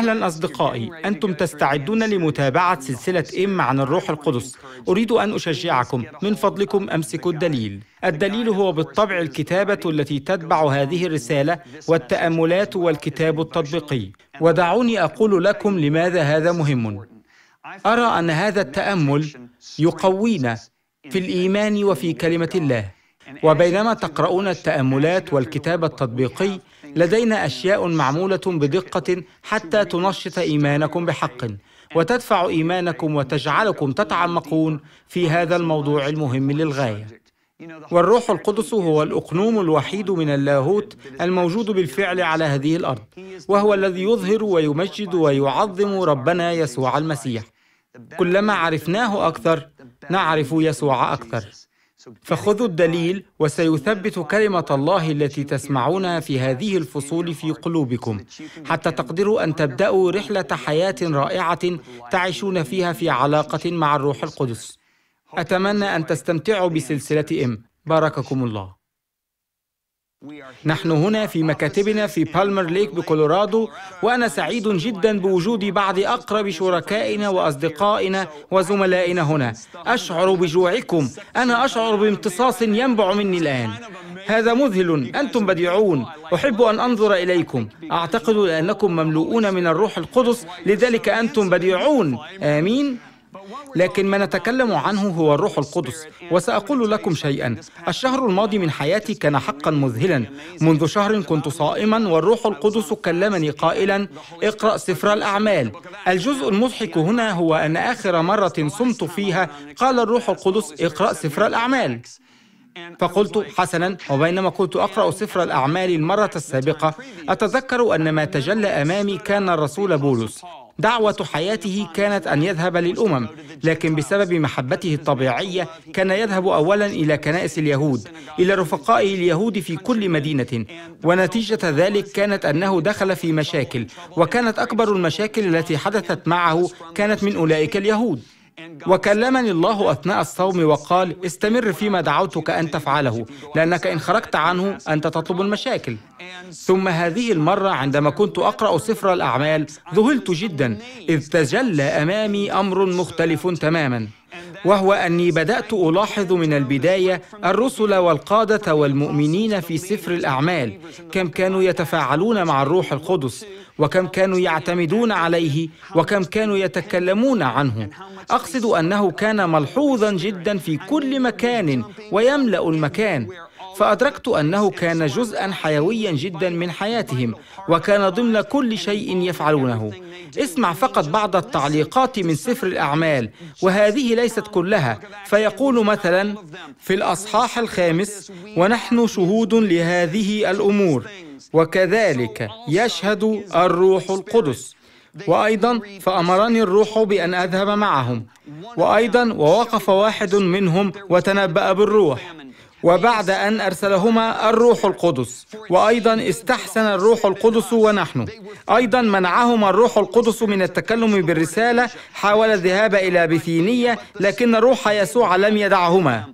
أهلا أصدقائي أنتم تستعدون لمتابعة سلسلة إم عن الروح القدس أريد أن أشجعكم من فضلكم أمسكوا الدليل الدليل هو بالطبع الكتابة التي تتبع هذه الرسالة والتأملات والكتاب التطبيقي ودعوني أقول لكم لماذا هذا مهم أرى أن هذا التأمل يقوينا في الإيمان وفي كلمة الله وبينما تقرؤون التأملات والكتاب التطبيقي لدينا أشياء معمولة بدقة حتى تنشط إيمانكم بحق وتدفع إيمانكم وتجعلكم تتعمقون في هذا الموضوع المهم للغاية والروح القدس هو الأقنوم الوحيد من اللاهوت الموجود بالفعل على هذه الأرض وهو الذي يظهر ويمجد ويعظم ربنا يسوع المسيح كلما عرفناه أكثر نعرف يسوع أكثر فخذوا الدليل وسيثبت كلمة الله التي تسمعونها في هذه الفصول في قلوبكم حتى تقدروا أن تبدأوا رحلة حياة رائعة تعيشون فيها في علاقة مع الروح القدس. أتمنى أن تستمتعوا بسلسلة إم. بارككم الله. نحن هنا في مكاتبنا في بالمر ليك بكولورادو وأنا سعيد جدا بوجود بعض أقرب شركائنا وأصدقائنا وزملائنا هنا أشعر بجوعكم أنا أشعر بامتصاص ينبع مني الآن هذا مذهل أنتم بديعون أحب أن أنظر إليكم أعتقد أنكم مملوءون من الروح القدس لذلك أنتم بديعون آمين لكن ما نتكلم عنه هو الروح القدس وساقول لكم شيئا الشهر الماضي من حياتي كان حقا مذهلا منذ شهر كنت صائما والروح القدس كلمني قائلا اقرا سفر الاعمال الجزء المضحك هنا هو ان اخر مره صمت فيها قال الروح القدس اقرا سفر الاعمال فقلت حسنا وبينما كنت اقرا سفر الاعمال المره السابقه اتذكر ان ما تجلى امامي كان الرسول بولس دعوة حياته كانت أن يذهب للأمم لكن بسبب محبته الطبيعية كان يذهب أولا إلى كنائس اليهود إلى رفقائه اليهود في كل مدينة ونتيجة ذلك كانت أنه دخل في مشاكل وكانت أكبر المشاكل التي حدثت معه كانت من أولئك اليهود وكلمني الله أثناء الصوم وقال استمر فيما دعوتك أن تفعله لأنك إن خرجت عنه أنت تطلب المشاكل ثم هذه المرة عندما كنت أقرأ سفر الأعمال ذهلت جدا إذ تجلى أمامي أمر مختلف تماما وهو أني بدأت ألاحظ من البداية الرسل والقادة والمؤمنين في سفر الأعمال كم كانوا يتفاعلون مع الروح القدس وكم كانوا يعتمدون عليه وكم كانوا يتكلمون عنه اقصد انه كان ملحوظا جدا في كل مكان ويملا المكان فادركت انه كان جزءا حيويا جدا من حياتهم وكان ضمن كل شيء يفعلونه اسمع فقط بعض التعليقات من سفر الاعمال وهذه ليست كلها فيقول مثلا في الاصحاح الخامس ونحن شهود لهذه الامور وكذلك يشهد الروح القدس وايضا فامرني الروح بان اذهب معهم وايضا ووقف واحد منهم وتنبا بالروح وبعد ان ارسلهما الروح القدس وايضا استحسن الروح القدس ونحن ايضا منعهما الروح القدس من التكلم بالرساله حاول الذهاب الى بثينيه لكن روح يسوع لم يدعهما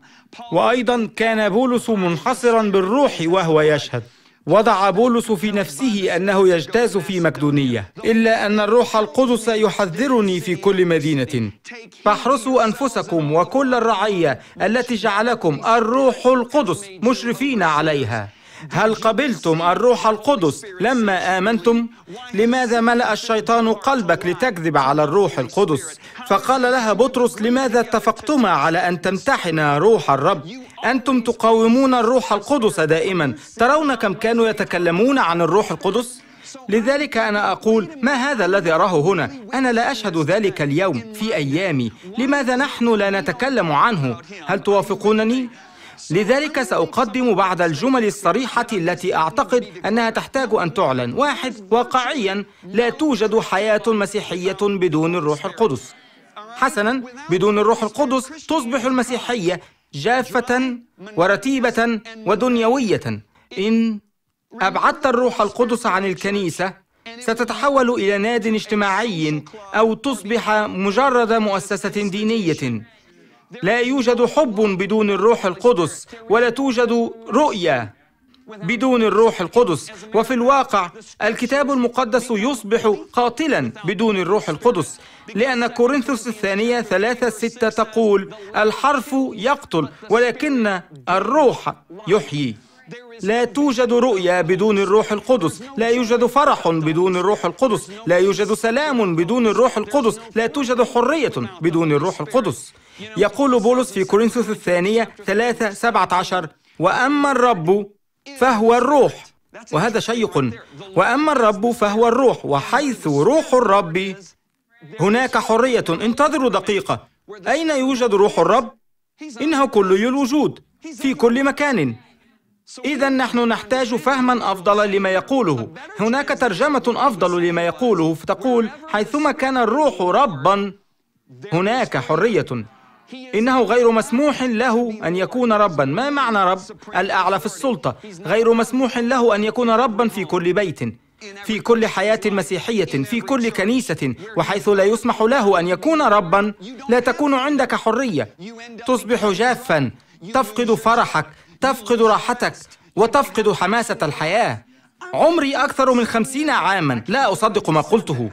وايضا كان بولس منحصرا بالروح وهو يشهد وضع بولس في نفسه انه يجتاز في مكدونيه الا ان الروح القدس يحذرني في كل مدينه فاحرسوا انفسكم وكل الرعيه التي جعلكم الروح القدس مشرفين عليها هل قبلتم الروح القدس لما آمنتم؟ لماذا ملأ الشيطان قلبك لتكذب على الروح القدس؟ فقال لها بطرس لماذا اتفقتما على أن تمتحنا روح الرب؟ أنتم تقاومون الروح القدس دائما ترون كم كانوا يتكلمون عن الروح القدس؟ لذلك أنا أقول ما هذا الذي أراه هنا؟ أنا لا أشهد ذلك اليوم في أيامي لماذا نحن لا نتكلم عنه؟ هل توافقونني؟ لذلك سأقدم بعض الجمل الصريحة التي أعتقد أنها تحتاج أن تعلن واحد واقعيا لا توجد حياة مسيحية بدون الروح القدس حسنا بدون الروح القدس تصبح المسيحية جافة ورتيبة ودنيوية إن أبعدت الروح القدس عن الكنيسة ستتحول إلى ناد اجتماعي أو تصبح مجرد مؤسسة دينية لا يوجد حب بدون الروح القدس ولا توجد رؤيه بدون الروح القدس وفي الواقع الكتاب المقدس يصبح قاتلا بدون الروح القدس لأن كورنثوس الثانية ثلاثة ستة تقول الحرف يقتل ولكن الروح يحيي لا توجد رؤيا بدون الروح القدس لا يوجد فرح بدون الروح القدس لا يوجد سلام بدون الروح القدس لا توجد حرية بدون الروح القدس يقول بولس في كورنثوس الثانية 3 17 وأما الرب فهو الروح وهذا شيق وأما الرب فهو الروح وحيث روح الرب هناك حرية انتظروا دقيقة أين يوجد روح الرب؟ إنه كلي الوجود في كل مكان إذا نحن نحتاج فهما أفضل لما يقوله هناك ترجمة أفضل لما يقوله فتقول حيثما كان الروح ربا هناك حرية إنه غير مسموح له أن يكون ربا ما معنى رب؟ الأعلى في السلطة غير مسموح له أن يكون ربا في كل بيت في كل حياة مسيحية في كل كنيسة وحيث لا يسمح له أن يكون ربا لا تكون عندك حرية تصبح جافا تفقد فرحك تفقد راحتك وتفقد حماسة الحياة عمري أكثر من خمسين عاما لا أصدق ما قلته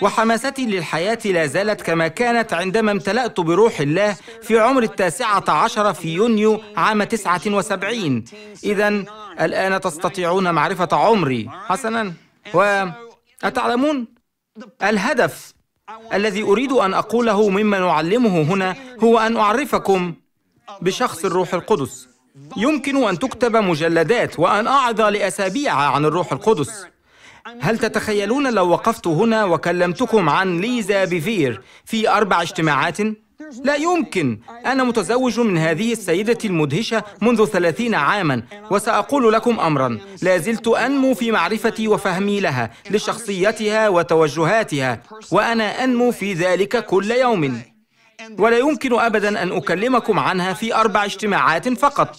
وحماستي للحياة لا زالت كما كانت عندما امتلأت بروح الله في عمر التاسعة عشر في يونيو عام تسعة وسبعين إذا الآن تستطيعون معرفة عمري حسنا وأتعلمون الهدف الذي أريد أن أقوله مما نعلمه هنا هو أن أعرفكم بشخص الروح القدس يمكن أن تكتب مجلدات وأن أعظ لأسابيع عن الروح القدس هل تتخيلون لو وقفت هنا وكلمتكم عن ليزا بيفير في أربع اجتماعات؟ لا يمكن أنا متزوج من هذه السيدة المدهشة منذ ثلاثين عاما وسأقول لكم أمرا لا زلت أنمو في معرفتي وفهمي لها لشخصيتها وتوجهاتها وأنا أنمو في ذلك كل يوم ولا يمكن أبدا أن أكلمكم عنها في أربع اجتماعات فقط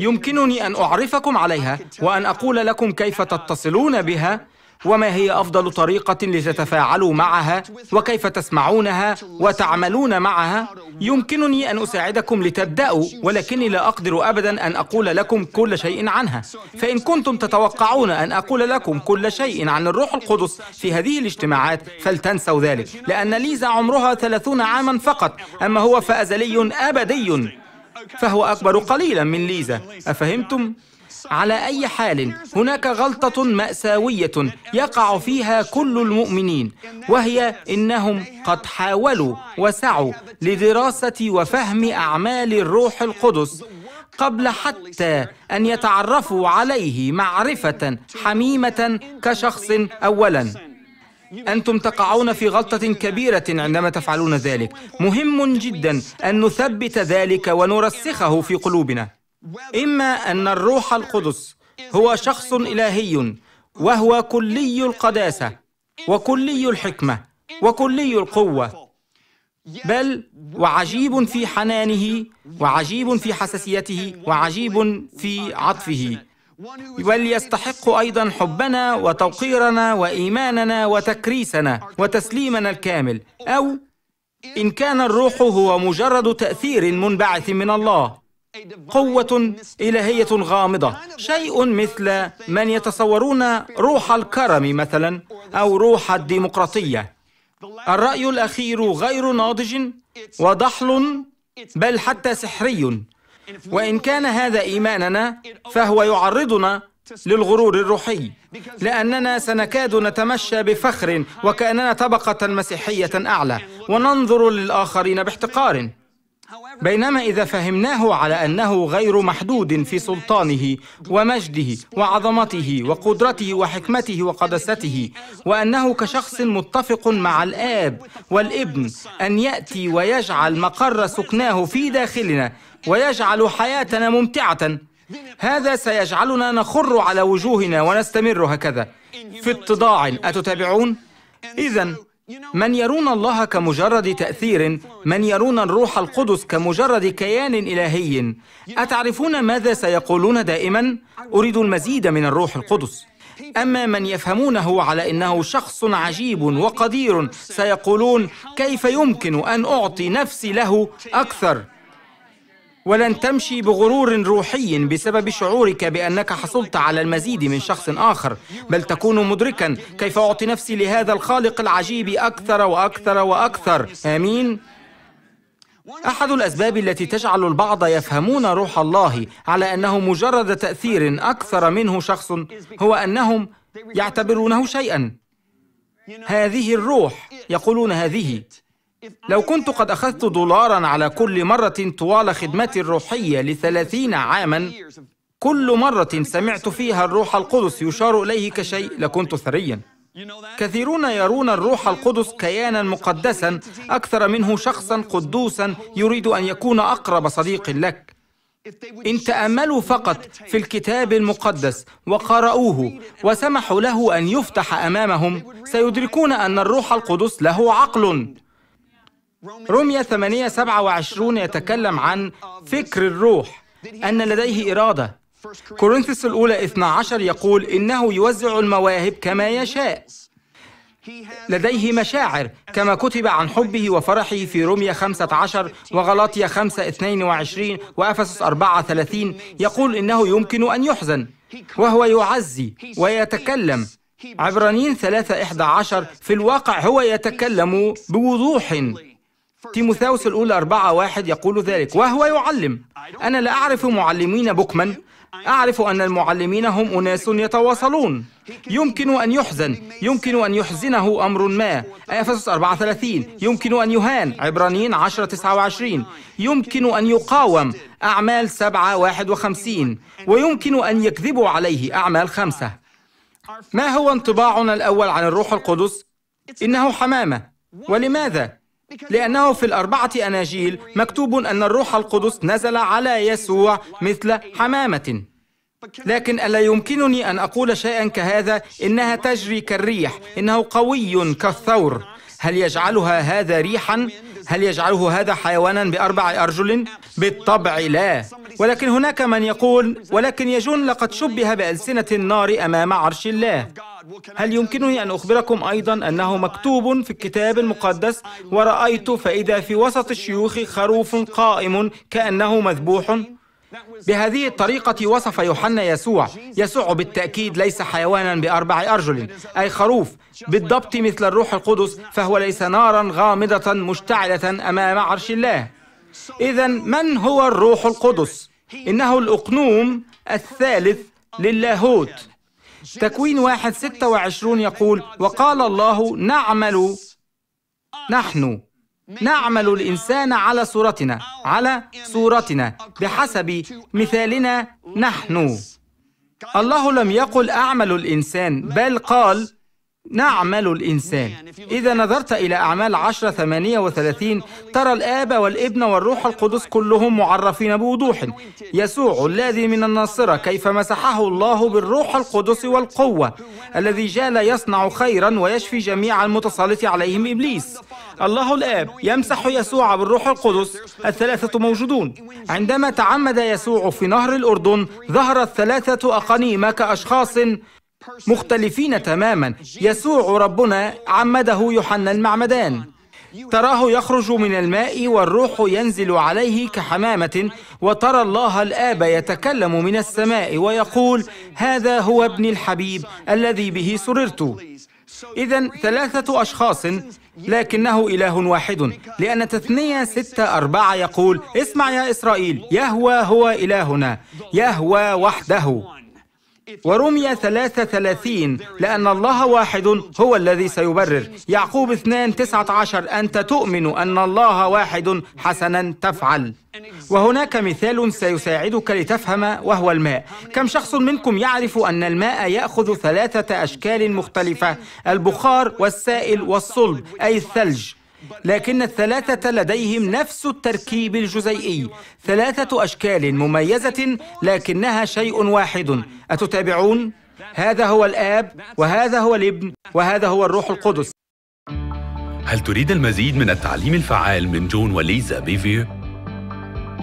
يمكنني أن أعرفكم عليها وأن أقول لكم كيف تتصلون بها وما هي أفضل طريقة لتتفاعلوا معها وكيف تسمعونها وتعملون معها يمكنني أن أساعدكم لتبدأوا ولكني لا أقدر أبدا أن أقول لكم كل شيء عنها فإن كنتم تتوقعون أن أقول لكم كل شيء عن الروح القدس في هذه الاجتماعات فلتنسوا ذلك لأن ليزا عمرها ثلاثون عاما فقط أما هو فأزلي أبدي فهو أكبر قليلا من ليزا أفهمتم؟ على أي حال هناك غلطة مأساوية يقع فيها كل المؤمنين وهي إنهم قد حاولوا وسعوا لدراسة وفهم أعمال الروح القدس قبل حتى أن يتعرفوا عليه معرفة حميمة كشخص أولاً أنتم تقعون في غلطة كبيرة عندما تفعلون ذلك مهم جدا أن نثبت ذلك ونرسخه في قلوبنا إما أن الروح القدس هو شخص إلهي وهو كلي القداسة وكلي الحكمة وكلي القوة بل وعجيب في حنانه وعجيب في حساسيته وعجيب في عطفه وليستحق ايضا حبنا وتوقيرنا وايماننا وتكريسنا وتسليمنا الكامل او ان كان الروح هو مجرد تاثير منبعث من الله قوه الهيه غامضه شيء مثل من يتصورون روح الكرم مثلا او روح الديمقراطيه الراي الاخير غير ناضج وضحل بل حتى سحري وإن كان هذا إيماننا فهو يعرضنا للغرور الروحي لأننا سنكاد نتمشى بفخر وكأننا طبقة مسيحية أعلى وننظر للآخرين باحتقار بينما إذا فهمناه على أنه غير محدود في سلطانه ومجده وعظمته وقدرته وحكمته وقدسته وأنه كشخص متفق مع الآب والابن أن يأتي ويجعل مقر سكناه في داخلنا ويجعل حياتنا ممتعة هذا سيجعلنا نخر على وجوهنا ونستمر هكذا في اتضاع أتتابعون؟ إذا من يرون الله كمجرد تأثير من يرون الروح القدس كمجرد كيان إلهي أتعرفون ماذا سيقولون دائما؟ أريد المزيد من الروح القدس أما من يفهمونه على إنه شخص عجيب وقدير سيقولون كيف يمكن أن أعطي نفسي له أكثر ولن تمشي بغرور روحي بسبب شعورك بأنك حصلت على المزيد من شخص آخر بل تكون مدركا كيف أعطي نفسي لهذا الخالق العجيب أكثر وأكثر وأكثر آمين أحد الأسباب التي تجعل البعض يفهمون روح الله على أنه مجرد تأثير أكثر منه شخص هو أنهم يعتبرونه شيئا هذه الروح يقولون هذه لو كنت قد أخذت دولارا على كل مرة طوال خدمتي الروحية لثلاثين عاما كل مرة سمعت فيها الروح القدس يشار إليه كشيء لكنت ثريا كثيرون يرون الروح القدس كيانا مقدسا أكثر منه شخصا قدوسا يريد أن يكون أقرب صديق لك إن تأملوا فقط في الكتاب المقدس وقرأوه وسمحوا له أن يفتح أمامهم سيدركون أن الروح القدس له عقل روميا 8 27 يتكلم عن فكر الروح أن لديه إرادة كورنثس الأولى 12 يقول إنه يوزع المواهب كما يشاء لديه مشاعر كما كتب عن حبه وفرحه في روميا 15 وغلاطيا 5 22 وأفسس 4 30 يقول إنه يمكن أن يحزن وهو يعزي ويتكلم عبرانيين 3 11 في الواقع هو يتكلم بوضوح تيموثاوس الأولى أربعة واحد يقول ذلك وهو يعلم أنا لا أعرف معلمين بكما أعرف أن المعلمين هم أناس يتواصلون يمكن أن يحزن يمكن أن يحزنه أمر ما أفسس 34 يمكن أن يهان عبرانيين 10 29 يمكن أن يقاوم أعمال 7 51 ويمكن أن يكذبوا عليه أعمال 5 ما هو انطباعنا الأول عن الروح القدس؟ إنه حمامة ولماذا؟ لأنه في الأربعة أناجيل مكتوب أن الروح القدس نزل على يسوع مثل حمامة لكن ألا يمكنني أن أقول شيئا كهذا إنها تجري كالريح إنه قوي كالثور هل يجعلها هذا ريحا؟ هل يجعله هذا حيوانا بأربع أرجل؟ بالطبع لا ولكن هناك من يقول ولكن يجون لقد شبه بألسنة النار أمام عرش الله هل يمكنني أن أخبركم أيضا أنه مكتوب في الكتاب المقدس ورأيت فإذا في وسط الشيوخ خروف قائم كأنه مذبوح بهذه الطريقة وصف يوحنا يسوع يسوع بالتأكيد ليس حيوانا بأربع أرجل أي خروف بالضبط مثل الروح القدس فهو ليس نارا غامضة مشتعلة أمام عرش الله إذا من هو الروح القدس؟ إنه الأقنوم الثالث للاهوت تكوين واحد ستة وعشرون يقول وقال الله نعمل نحن نعمل الإنسان على صورتنا على صورتنا بحسب مثالنا نحن الله لم يقل أعمل الإنسان بل قال نعمل الإنسان يعني إذا نظرت إلى أعمال عشرة ثمانية وثلاثين ترى الآب والابن والروح القدس كلهم معرفين بوضوح يسوع الذي من الناصرة كيف مسحه الله بالروح القدس والقوة الذي جاء يصنع خيرا ويشفي جميع المتسلط عليهم إبليس الله الآب يمسح يسوع بالروح القدس الثلاثة موجودون عندما تعمد يسوع في نهر الأردن ظهرت ثلاثة أقانيم كأشخاص مختلفين تماما يسوع ربنا عمده يوحنا المعمدان تراه يخرج من الماء والروح ينزل عليه كحمامة وترى الله الآب يتكلم من السماء ويقول هذا هو ابني الحبيب الذي به سررت إذا ثلاثة أشخاص لكنه إله واحد لأن تثنية ستة أربعة يقول اسمع يا إسرائيل يهوى هو إلهنا يهوى وحده ورمي ثلاثة ثلاثين لأن الله واحد هو الذي سيبرر يعقوب اثنان تسعة عشر أنت تؤمن أن الله واحد حسنا تفعل وهناك مثال سيساعدك لتفهم وهو الماء كم شخص منكم يعرف أن الماء يأخذ ثلاثة أشكال مختلفة البخار والسائل والصلب أي الثلج لكن الثلاثة لديهم نفس التركيب الجزيئي ثلاثة أشكال مميزة لكنها شيء واحد أتتابعون؟ هذا هو الآب وهذا هو الابن وهذا هو الروح القدس هل تريد المزيد من التعليم الفعال من جون وليزا بيفير؟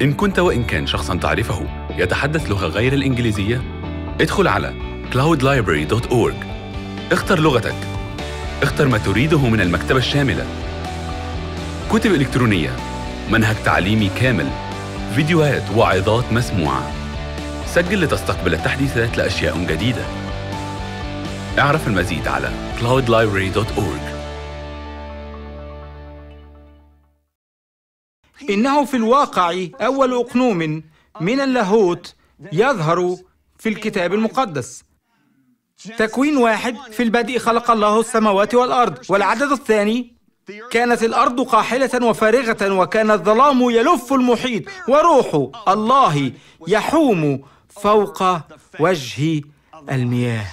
إن كنت وإن كان شخصاً تعرفه يتحدث لغة غير الإنجليزية ادخل على cloudlibrary.org اختر لغتك اختر ما تريده من المكتبة الشاملة كتب إلكترونية منهج تعليمي كامل فيديوهات وعظات مسموعة سجل لتستقبل التحديثات لأشياء جديدة اعرف المزيد على cloudlibrary.org إنه في الواقع أول أقنوم من اللاهوت يظهر في الكتاب المقدس تكوين واحد في البدء خلق الله السماوات والأرض والعدد الثاني كانت الأرض قاحلة وفارغة وكان الظلام يلف المحيط وروح الله يحوم فوق وجه المياه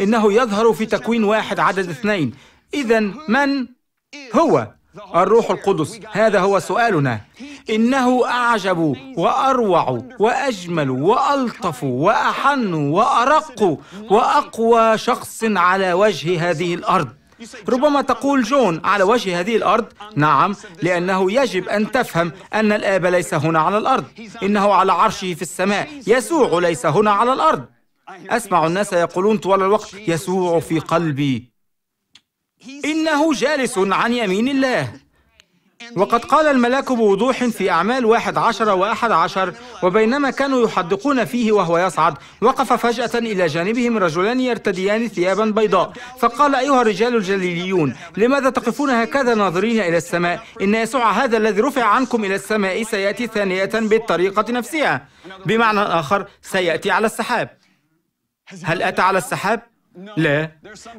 إنه يظهر في تكوين واحد عدد اثنين إذا من هو الروح القدس هذا هو سؤالنا إنه أعجب وأروع وأجمل وألطف وأحن وأرق وأقوى شخص على وجه هذه الأرض ربما تقول جون على وجه هذه الأرض نعم لأنه يجب أن تفهم أن الآب ليس هنا على الأرض إنه على عرشه في السماء يسوع ليس هنا على الأرض أسمع الناس يقولون طوال الوقت يسوع في قلبي إنه جالس عن يمين الله وقد قال الملاك بوضوح في أعمال واحد عشر وأحد عشر وبينما كانوا يحدقون فيه وهو يصعد وقف فجأة إلى جانبهم رجلان يرتديان ثيابا بيضاء فقال أيها الرجال الجليليون لماذا تقفون هكذا ناظرين إلى السماء إن يسوع هذا الذي رفع عنكم إلى السماء سيأتي ثانية بالطريقة نفسها بمعنى آخر سيأتي على السحاب هل أتى على السحاب؟ لا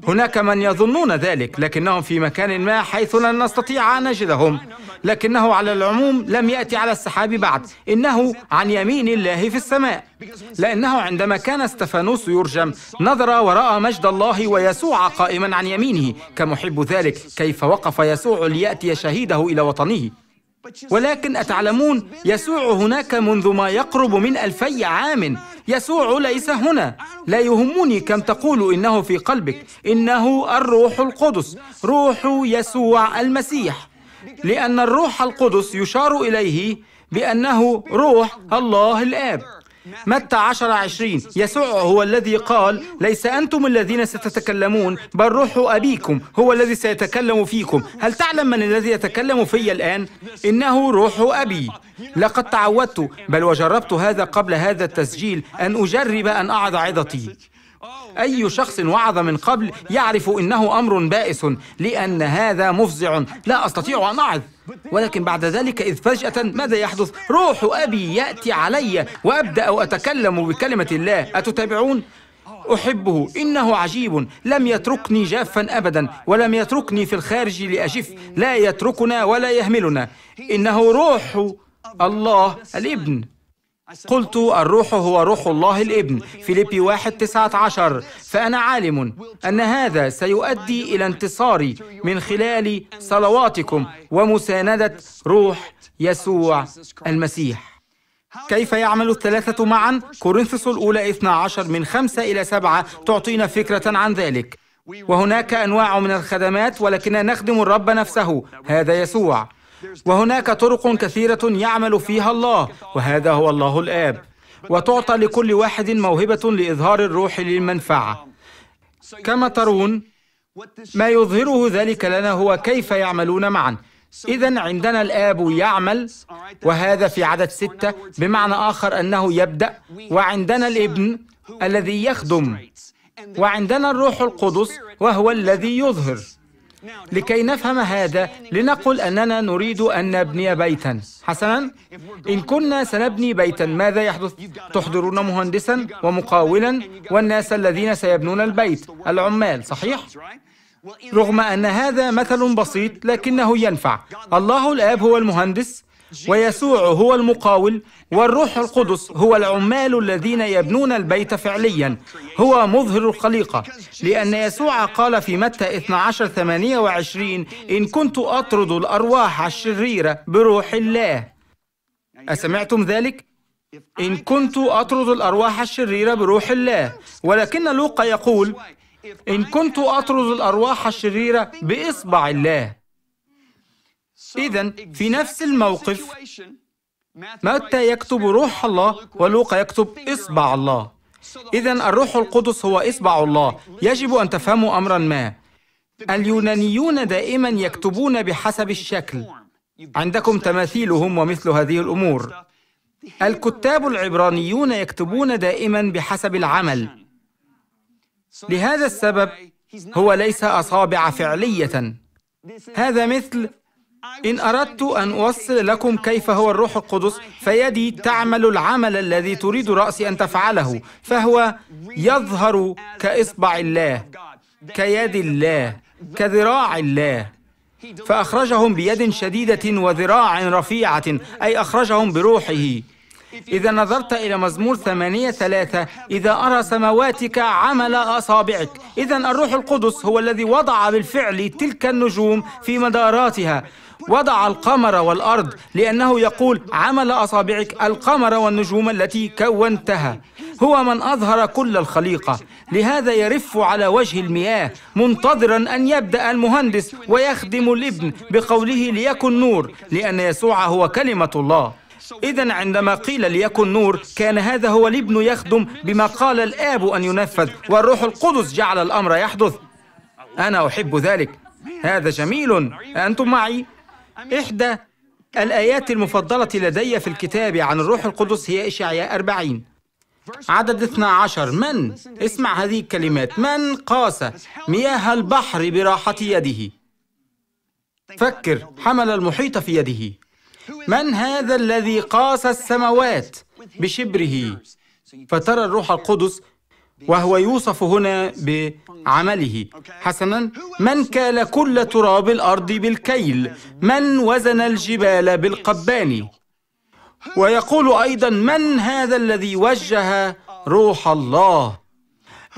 هناك من يظنون ذلك لكنهم في مكان ما حيث لن نستطيع أن نجدهم لكنه على العموم لم يأتي على السحاب بعد إنه عن يمين الله في السماء لأنه عندما كان استفانوس يرجم نظر ورأى مجد الله ويسوع قائما عن يمينه كمحب ذلك كيف وقف يسوع ليأتي شهيده إلى وطنه ولكن أتعلمون يسوع هناك منذ ما يقرب من ألفي عام يسوع ليس هنا لا يهمني كم تقول إنه في قلبك إنه الروح القدس روح يسوع المسيح لأن الروح القدس يشار إليه بأنه روح الله الآب متى عشر عشرين يسوع هو الذي قال ليس أنتم الذين ستتكلمون بل روح أبيكم هو الذي سيتكلم فيكم هل تعلم من الذي يتكلم في الآن؟ إنه روح أبي لقد تعودت بل وجربت هذا قبل هذا التسجيل أن أجرب أن أعد عظتي أي شخص وعظ من قبل يعرف إنه أمر بائس لأن هذا مفزع لا أستطيع أن أعظ ولكن بعد ذلك إذ فجأة ماذا يحدث؟ روح أبي يأتي علي وأبدأ أتكلم بكلمة الله أتتابعون؟ أحبه إنه عجيب لم يتركني جافا أبدا ولم يتركني في الخارج لأجف لا يتركنا ولا يهملنا إنه روح الله الابن قلت الروح هو روح الله الابن فيليبي واحد تسعة عشر فأنا عالم أن هذا سيؤدي إلى انتصاري من خلال صلواتكم ومساندة روح يسوع المسيح كيف يعمل الثلاثة معا؟ كورنثوس الأولى 12 من 5 إلى 7 تعطينا فكرة عن ذلك وهناك أنواع من الخدمات ولكننا نخدم الرب نفسه هذا يسوع وهناك طرق كثيرة يعمل فيها الله وهذا هو الله الآب وتعطى لكل واحد موهبة لإظهار الروح للمنفعة كما ترون ما يظهره ذلك لنا هو كيف يعملون معا إذا عندنا الآب يعمل وهذا في عدد ستة بمعنى آخر أنه يبدأ وعندنا الابن الذي يخدم وعندنا الروح القدس وهو الذي يظهر لكي نفهم هذا لنقل أننا نريد أن نبني بيتا حسنا إن كنا سنبني بيتا ماذا يحدث؟ تحضرون مهندسا ومقاولا والناس الذين سيبنون البيت العمال صحيح؟ رغم أن هذا مثل بسيط لكنه ينفع الله الآب هو المهندس ويسوع هو المقاول والروح القدس هو العمال الذين يبنون البيت فعليا هو مظهر الخليقة لأن يسوع قال في متى 12 28 إن كنت أطرد الأرواح الشريرة بروح الله أسمعتم ذلك؟ إن كنت أطرد الأرواح الشريرة بروح الله ولكن لوقا يقول إن كنت أطرد الأرواح الشريرة بإصبع الله إذا في نفس الموقف متى يكتب روح الله ولوقا يكتب إصبع الله إذا الروح القدس هو إصبع الله يجب أن تفهموا أمرا ما اليونانيون دائما يكتبون بحسب الشكل عندكم تماثيلهم ومثل هذه الأمور الكتاب العبرانيون يكتبون دائما بحسب العمل لهذا السبب هو ليس أصابع فعلية هذا مثل إن أردت أن أوصل لكم كيف هو الروح القدس فيدي تعمل العمل الذي تريد رأسي أن تفعله فهو يظهر كإصبع الله كيد الله كذراع الله فأخرجهم بيد شديدة وذراع رفيعة أي أخرجهم بروحه إذا نظرت إلى مزمور ثمانية ثلاثة إذا أرى سمواتك عمل أصابعك إذا الروح القدس هو الذي وضع بالفعل تلك النجوم في مداراتها وضع القمر والأرض لأنه يقول عمل أصابعك القمر والنجوم التي كونتها هو من أظهر كل الخليقة لهذا يرف على وجه المياه منتظرا أن يبدأ المهندس ويخدم الابن بقوله ليكن نور لأن يسوع هو كلمة الله إذا عندما قيل ليكن نور كان هذا هو الابن يخدم بما قال الآب أن ينفذ والروح القدس جعل الأمر يحدث أنا أحب ذلك هذا جميل أنتم معي إحدى الآيات المفضلة لدي في الكتاب عن الروح القدس هي إشعياء 40 عدد 12 من اسمع هذه الكلمات من قاس مياه البحر براحة يده فكر حمل المحيط في يده من هذا الذي قاس السماوات بشبره فترى الروح القدس وهو يوصف هنا بعمله حسنا من كال كل تراب الارض بالكيل من وزن الجبال بالقبان ويقول ايضا من هذا الذي وجه روح الله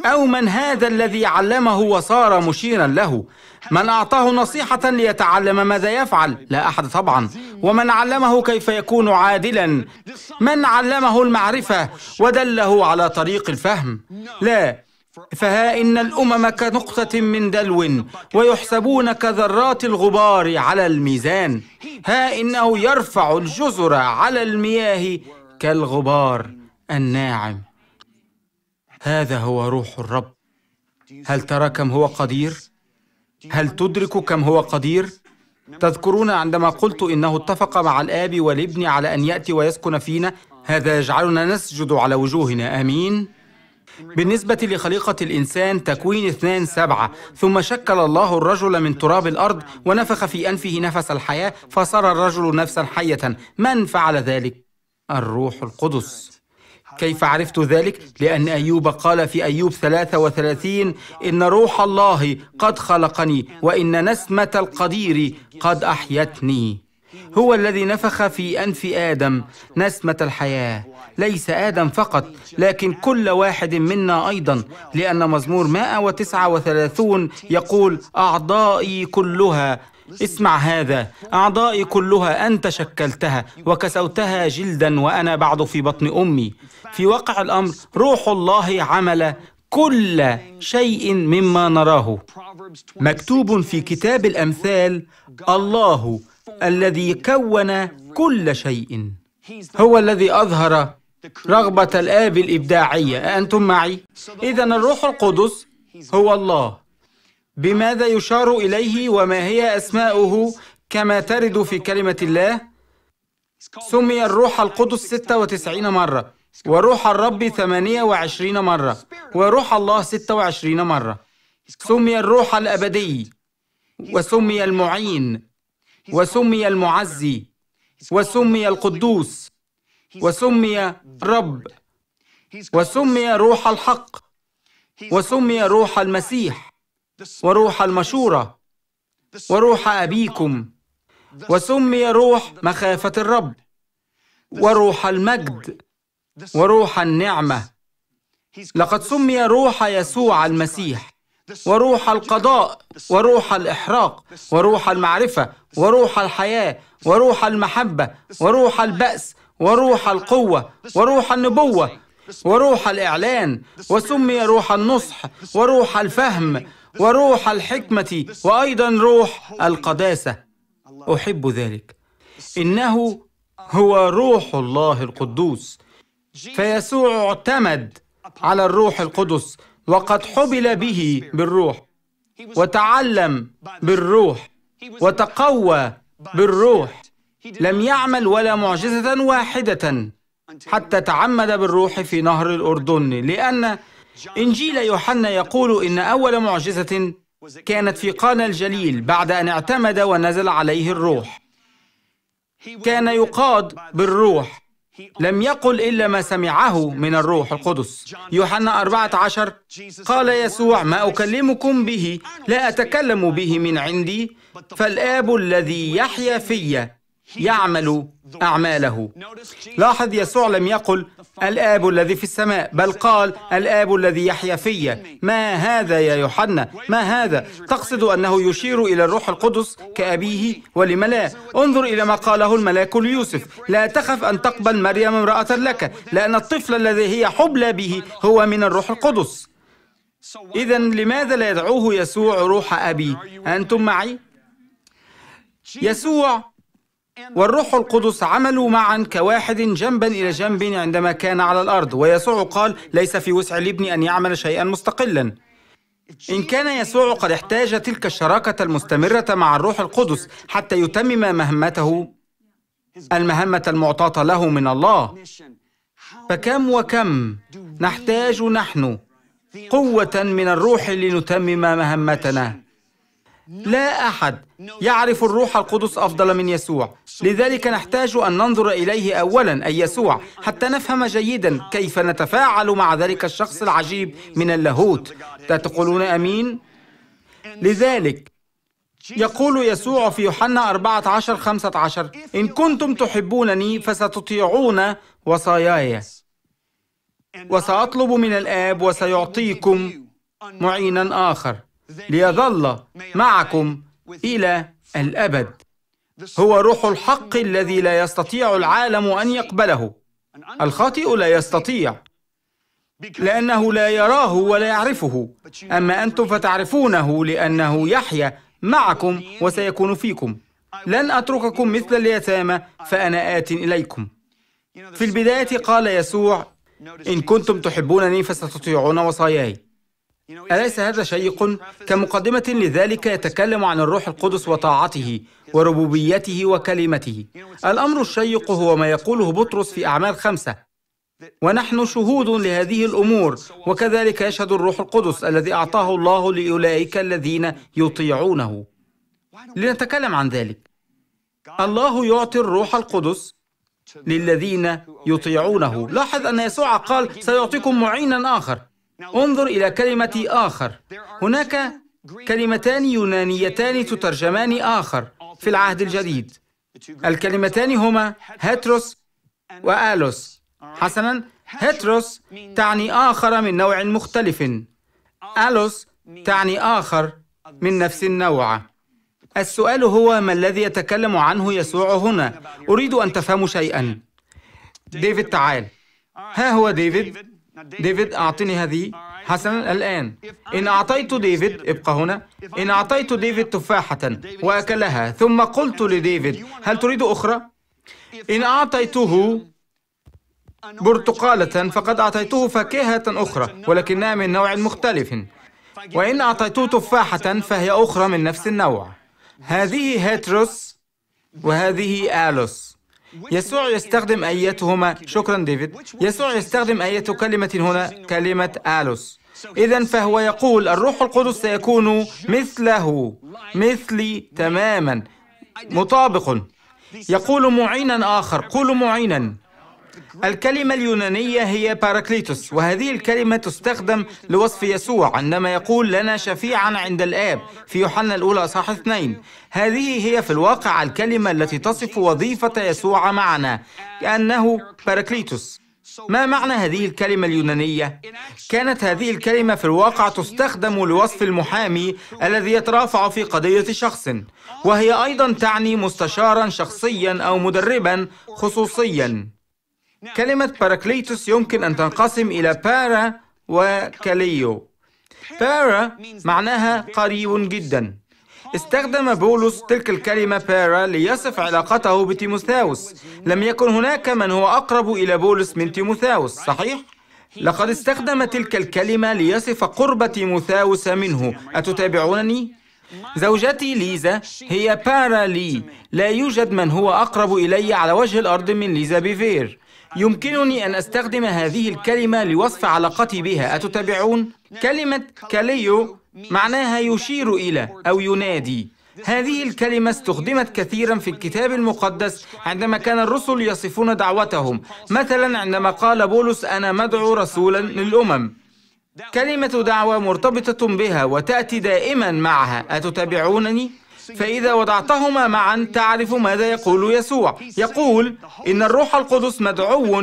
أو من هذا الذي علمه وصار مشيرا له من أعطاه نصيحة ليتعلم ماذا يفعل لا أحد طبعا ومن علمه كيف يكون عادلا من علمه المعرفة ودله على طريق الفهم لا فها إن الأمم كنقطة من دلو ويحسبون كذرات الغبار على الميزان ها إنه يرفع الجزر على المياه كالغبار الناعم هذا هو روح الرب هل ترى كم هو قدير هل تدرك كم هو قدير تذكرون عندما قلت انه اتفق مع الاب والابن على ان ياتي ويسكن فينا هذا يجعلنا نسجد على وجوهنا امين بالنسبة لخليقة الإنسان تكوين اثنان سبعة ثم شكل الله الرجل من تراب الأرض ونفخ في أنفه نفس الحياة فصار الرجل نفسا حية من فعل ذلك؟ الروح القدس كيف عرفت ذلك؟ لأن أيوب قال في أيوب 33 إن روح الله قد خلقني وإن نسمة القدير قد أحيتني هو الذي نفخ في أنف آدم نسمة الحياة ليس آدم فقط لكن كل واحد منا أيضا لأن مزمور 139 يقول أعضائي كلها اسمع هذا أعضائي كلها أنت شكلتها وكسوتها جلدا وأنا بعد في بطن أمي في واقع الأمر روح الله عمل كل شيء مما نراه مكتوب في كتاب الأمثال الله الذي كون كل شيء هو الذي أظهر رغبة الآب الإبداعية أنتم معي؟ إذا الروح القدس هو الله بماذا يشار اليه وما هي اسماؤه كما ترد في كلمه الله سمي الروح القدس 96 مره وروح الرب 28 مره وروح الله 26 مره سمي الروح الابدي وسمي المعين وسمي المعزي وسمي القدوس وسمي رب وسمي روح الحق وسمي روح المسيح وروح المشورة وروح أبيكم وسمي روح مخافة الرب وروح المجد وروح النعمة لقد سمي روح يسوع المسيح وروح القضاء وروح الإحراق وروح المعرفة وروح الحياة وروح المحبة وروح البأس وروح القوة وروح النبوة وروح الإعلان وسمي روح النصح وروح الفهم وروح الحكمة وأيضا روح القداسة أحب ذلك إنه هو روح الله القدوس فيسوع اعتمد على الروح القدس وقد حبل به بالروح وتعلم بالروح وتقوى بالروح لم يعمل ولا معجزة واحدة حتى تعمد بالروح في نهر الأردن لأن إنجيل يوحنا يقول إن أول معجزة كانت في قانا الجليل بعد أن اعتمد ونزل عليه الروح كان يقاد بالروح لم يقل إلا ما سمعه من الروح القدس يوحنا 14 قال يسوع ما أكلمكم به لا أتكلم به من عندي فالآب الذي يحيا في يعمل أعماله لاحظ يسوع لم يقل الآب الذي في السماء بل قال الآب الذي يحيا في ما هذا يا يوحنا ما هذا تقصد أنه يشير إلى الروح القدس كأبيه ولم لا انظر إلى ما قاله الملاك ليوسف لا تخف أن تقبل مريم امرأة لك لأن الطفل الذي هي حبلى به هو من الروح القدس إذا لماذا لا يدعوه يسوع روح أبي أنتم معي؟ يسوع والروح القدس عملوا معا كواحد جنبا إلى جنب عندما كان على الأرض ويسوع قال ليس في وسع الابن أن يعمل شيئا مستقلا إن كان يسوع قد احتاج تلك الشراكة المستمرة مع الروح القدس حتى يتمم مهمته المهمة المعطاة له من الله فكم وكم نحتاج نحن قوة من الروح لنتمم مهمتنا لا احد يعرف الروح القدس افضل من يسوع لذلك نحتاج ان ننظر اليه اولا اي يسوع حتى نفهم جيدا كيف نتفاعل مع ذلك الشخص العجيب من اللاهوت تقولون امين لذلك يقول يسوع في يوحنا 14 15 إن كنتم تحبونني فستطيعون وصاياي وسأطلب من الآب وسيعطيكم معينا آخر ليظل معكم إلى الأبد هو روح الحق الذي لا يستطيع العالم أن يقبله الخاطئ لا يستطيع لأنه لا يراه ولا يعرفه أما أنتم فتعرفونه لأنه يحيا معكم وسيكون فيكم لن أترككم مثل اليتامى فأنا آت إليكم في البداية قال يسوع إن كنتم تحبونني فستطيعون وصاياي أليس هذا شيق؟ كمقدمة لذلك يتكلم عن الروح القدس وطاعته وربوبيته وكلمته. الأمر الشيق هو ما يقوله بطرس في أعمال خمسة. ونحن شهود لهذه الأمور وكذلك يشهد الروح القدس الذي أعطاه الله لأولئك الذين يطيعونه. لنتكلم عن ذلك. الله يعطي الروح القدس للذين يطيعونه. لاحظ أن يسوع قال سيعطيكم معينا آخر. انظر إلى كلمة آخر هناك كلمتان يونانيتان تترجمان آخر في العهد الجديد الكلمتان هما هتروس وآلوس حسنا هتروس تعني آخر من نوع مختلف آلوس تعني آخر من نفس النوع السؤال هو ما الذي يتكلم عنه يسوع هنا أريد أن تفهموا شيئا ديفيد تعال ها هو ديفيد ديفيد أعطني هذه حسنا الآن إن أعطيت ديفيد ابقى هنا إن أعطيت ديفيد تفاحة وأكلها ثم قلت لديفيد هل تريد أخرى؟ إن أعطيته برتقالة فقد أعطيته فاكهة أخرى ولكنها من نوع مختلف وإن أعطيته تفاحة فهي أخرى من نفس النوع هذه هيتروس وهذه آلوس يسوع يستخدم أيتهما شكرا ديفيد يسوع يستخدم أية كلمة هنا كلمة آلوس إذا فهو يقول الروح القدس سيكون مثله مثلي تماما مطابق يقول معينا آخر قولوا معينا الكلمة اليونانية هي باراكليتوس وهذه الكلمة تستخدم لوصف يسوع عندما يقول لنا شفيعا عند الآب في يوحنا الأولى أصحاح اثنين هذه هي في الواقع الكلمة التي تصف وظيفة يسوع معنا كأنه باراكليتوس ما معنى هذه الكلمة اليونانية؟ كانت هذه الكلمة في الواقع تستخدم لوصف المحامي الذي يترافع في قضية شخص، وهي أيضا تعني مستشارا شخصيا أو مدربا خصوصيا. نعم. كلمة باراكليتوس يمكن أن تنقسم إلى بارا وكاليو بارا معناها قريب جدا oh, استخدم بولس تلك الكلمة بارا ليصف علاقته بتيموثاوس لم يكن هناك من هو أقرب إلى بولس من تيموثاوس صحيح؟ لقد استخدم تلك الكلمة ليصف قرب تيموثاوس منه أتتابعونني؟ زوجتي ليزا هي بارا لي لا يوجد من هو أقرب إلي على وجه الأرض من ليزا بيفير يمكنني أن أستخدم هذه الكلمة لوصف علاقتي بها أتتابعون؟ كلمة كاليو معناها يشير إلى أو ينادي هذه الكلمة استخدمت كثيرا في الكتاب المقدس عندما كان الرسل يصفون دعوتهم مثلا عندما قال بولس أنا مدعو رسولا للأمم كلمة دعوة مرتبطة بها وتأتي دائما معها أتتابعونني؟ فإذا وضعتهما معا تعرف ماذا يقول يسوع يقول إن الروح القدس مدعو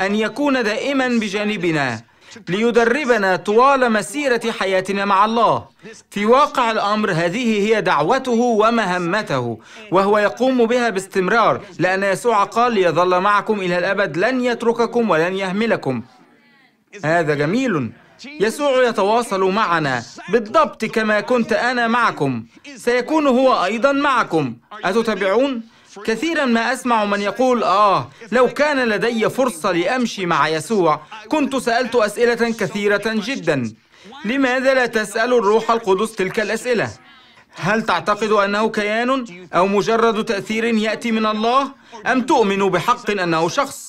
أن يكون دائما بجانبنا ليدربنا طوال مسيرة حياتنا مع الله في واقع الأمر هذه هي دعوته ومهمته وهو يقوم بها باستمرار لأن يسوع قال ليظل معكم إلى الأبد لن يترككم ولن يهملكم هذا جميل يسوع يتواصل معنا بالضبط كما كنت أنا معكم سيكون هو أيضا معكم أتتابعون؟ كثيرا ما أسمع من يقول آه لو كان لدي فرصة لأمشي مع يسوع كنت سألت أسئلة كثيرة جدا لماذا لا تسأل الروح القدس تلك الأسئلة؟ هل تعتقد أنه كيان أو مجرد تأثير يأتي من الله؟ أم تؤمن بحق أنه شخص؟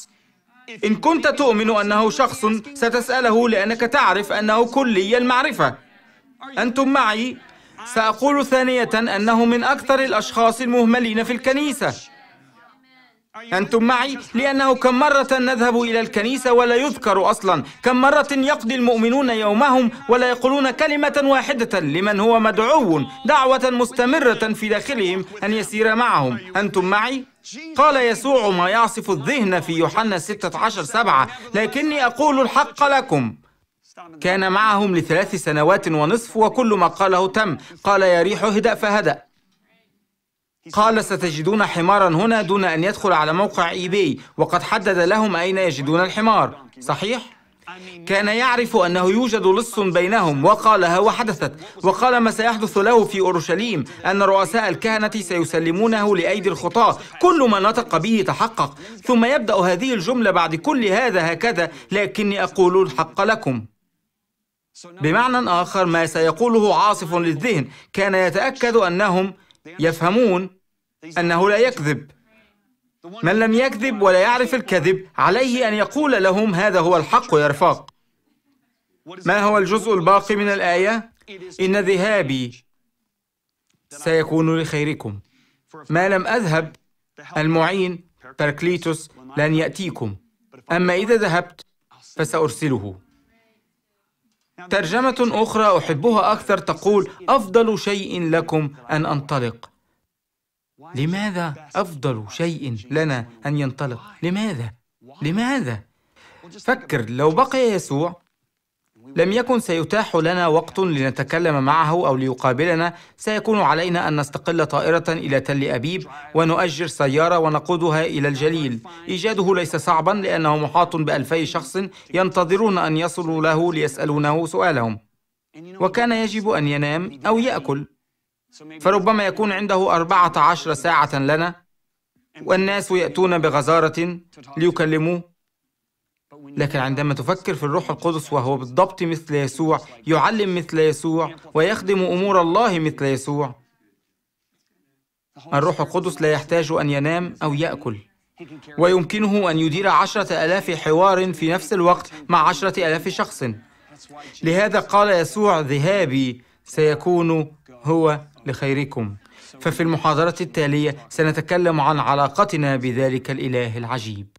إن كنت تؤمن أنه شخص ستسأله لأنك تعرف أنه كلي المعرفة أنتم معي سأقول ثانية أنه من أكثر الأشخاص المهملين في الكنيسة أنتم معي لأنه كم مرة نذهب إلى الكنيسة ولا يذكر أصلا كم مرة يقضي المؤمنون يومهم ولا يقولون كلمة واحدة لمن هو مدعو دعوة مستمرة في داخلهم أن يسير معهم أنتم معي قال يسوع ما يعصف الذهن في يوحنا 16 سبعة لكني أقول الحق لكم كان معهم لثلاث سنوات ونصف وكل ما قاله تم قال يا ريح اهدأ فهدأ قال ستجدون حمارا هنا دون أن يدخل على موقع إيباي وقد حدد لهم أين يجدون الحمار صحيح؟ كان يعرف أنه يوجد لص بينهم وقالها وحدثت وقال ما سيحدث له في أورشليم أن رؤساء الكهنة سيسلمونه لأيدي الخطاة كل ما نطق به تحقق ثم يبدأ هذه الجملة بعد كل هذا هكذا لكني أقول الحق لكم بمعنى آخر ما سيقوله عاصف للذهن كان يتأكد أنهم يفهمون أنه لا يكذب من لم يكذب ولا يعرف الكذب عليه أن يقول لهم هذا هو الحق يا رفاق ما هو الجزء الباقي من الآية؟ إن ذهابي سيكون لخيركم ما لم أذهب المعين باركليتوس لن يأتيكم أما إذا ذهبت فسأرسله ترجمة أخرى أحبها أكثر تقول أفضل شيء لكم أن أنطلق لماذا أفضل شيء لنا أن ينطلق؟ لماذا؟ لماذا؟ فكر لو بقي يسوع لم يكن سيتاح لنا وقت لنتكلم معه أو ليقابلنا سيكون علينا أن نستقل طائرة إلى تل أبيب ونؤجر سيارة ونقودها إلى الجليل إيجاده ليس صعبا لأنه محاط بألفي شخص ينتظرون أن يصلوا له ليسألونه سؤالهم وكان يجب أن ينام أو يأكل فربما يكون عنده 14 ساعة لنا والناس يأتون بغزارة ليكلموه لكن عندما تفكر في الروح القدس وهو بالضبط مثل يسوع يعلم مثل يسوع ويخدم أمور الله مثل يسوع الروح القدس لا يحتاج أن ينام أو يأكل ويمكنه أن يدير عشرة ألاف حوار في نفس الوقت مع عشرة ألاف شخص لهذا قال يسوع ذهابي سيكون هو لخيركم ففي المحاضرة التالية سنتكلم عن علاقتنا بذلك الإله العجيب